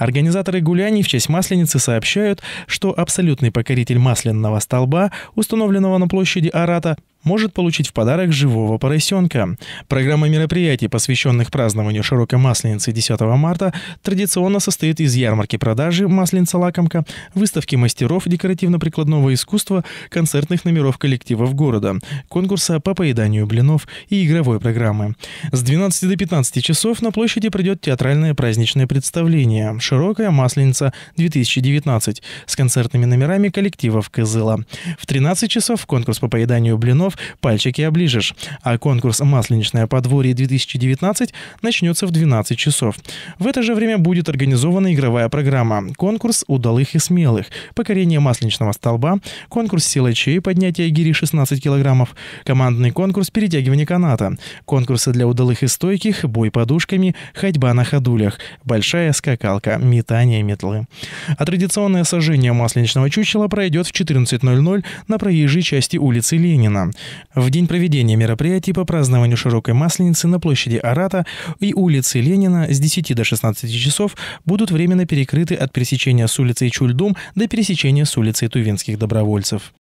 Организаторы гуляний в честь Масленицы сообщают, что абсолютный покоритель масляного столба, установленного на площади Арата, может получить в подарок живого поросенка. Программа мероприятий, посвященных празднованию широкой масленицы 10 марта, традиционно состоит из ярмарки продажи масленица-лакомка, выставки мастеров декоративно-прикладного искусства, концертных номеров коллективов города, конкурса по поеданию блинов и игровой программы. С 12 до 15 часов на площади пройдет театральное праздничное представление «Широкая масленица-2019» с концертными номерами коллективов Кызыла. В 13 часов конкурс по поеданию блинов регионов пальчики оближешь. А конкурс «Масленичное подворье-2019» начнется в 12 часов. В это же время будет организована игровая программа, конкурс «Удалых и смелых», покорение масленичного столба, конкурс силачей, поднятие гири 16 килограммов, командный конкурс перетягивания каната, конкурсы для удалых и стойких, бой подушками, ходьба на ходулях, большая скакалка, метание метлы. А традиционное сожжение масленичного чучела пройдет в 14.00 на проезжей части улицы Ленина. В день проведения мероприятий по празднованию Широкой Масленицы на площади Арата и улице Ленина с 10 до 16 часов будут временно перекрыты от пересечения с улицей Чульдум до пересечения с улицей Тувинских добровольцев.